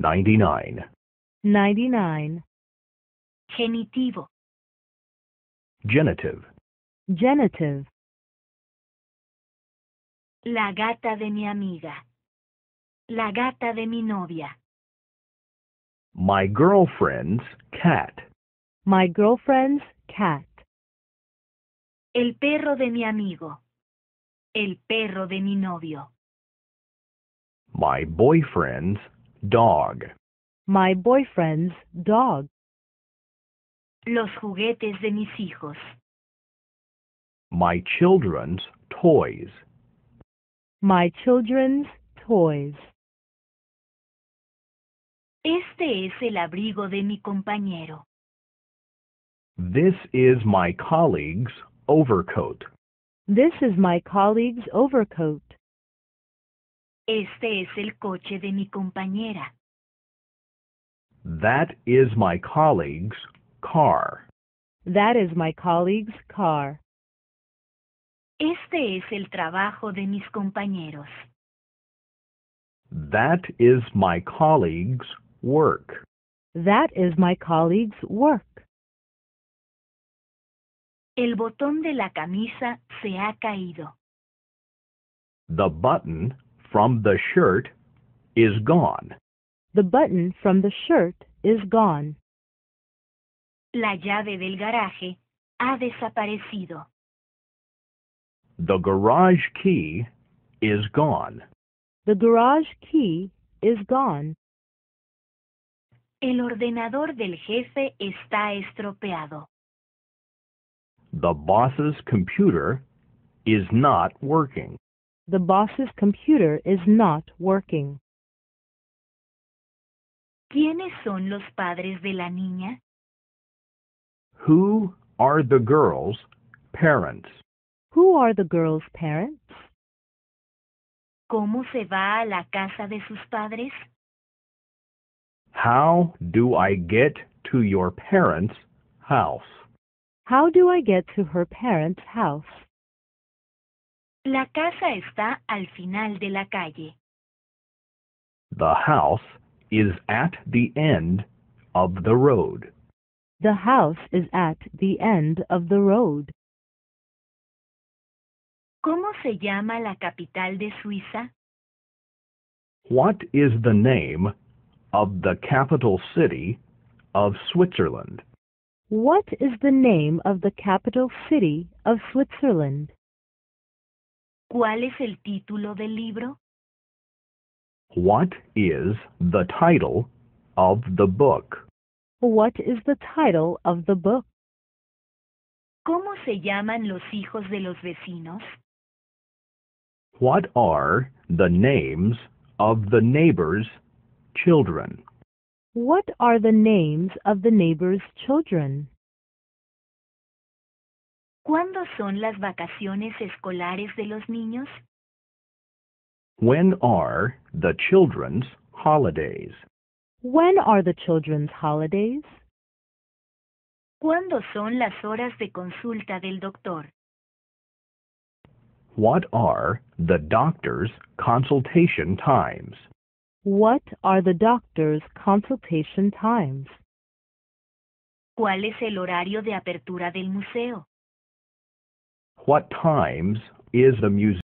Ninety-nine. Ninety-nine. Genitivo. Genitive. Genitive. La gata de mi amiga. La gata de mi novia. My girlfriend's cat. My girlfriend's cat. El perro de mi amigo. El perro de mi novio. My boyfriend's dog. My boyfriend's dog. Los juguetes de mis hijos. My children's toys. My children's toys. Este es el abrigo de mi compañero. This is my colleague's overcoat. This is my colleague's overcoat. Este es el coche de mi compañera. That is my colleague's car. That is my colleague's car. Este es el trabajo de mis compañeros. That is my colleague's work. That is my colleague's work. El botón de la camisa se ha caído. The button from the shirt is gone. The button from the shirt is gone. La llave del garaje ha desaparecido. The garage key is gone. The garage key is gone. El ordenador del jefe está estropeado. The boss's computer is not working. The boss's computer is not working. ¿Quiénes son los padres de la niña? Who are the girl's parents? Who are the girl's parents? ¿Cómo se va a la casa de sus padres? How do I get to your parents' house? How do I get to her parents' house? La casa está al final de la calle. The house is at the end of the road. The house is at the end of the road. ¿Cómo se llama la capital de Suiza? What is the name of the capital city of Switzerland? What is the name of the capital city of Switzerland? ¿Cuál es el título del libro? What is the title of the book? What is the title of the book? ¿Cómo se llaman los hijos de los vecinos? What are the names of the neighbors' children? What are the names of the neighbors' children? ¿Cuándo son las vacaciones escolares de los niños? When are the children's holidays? When are the children's holidays? ¿Cuándo son las horas de consulta del doctor? What are the doctor's consultation times? What are the doctor's consultation times? ¿Cuál es el horario de apertura del museo? what times is the museum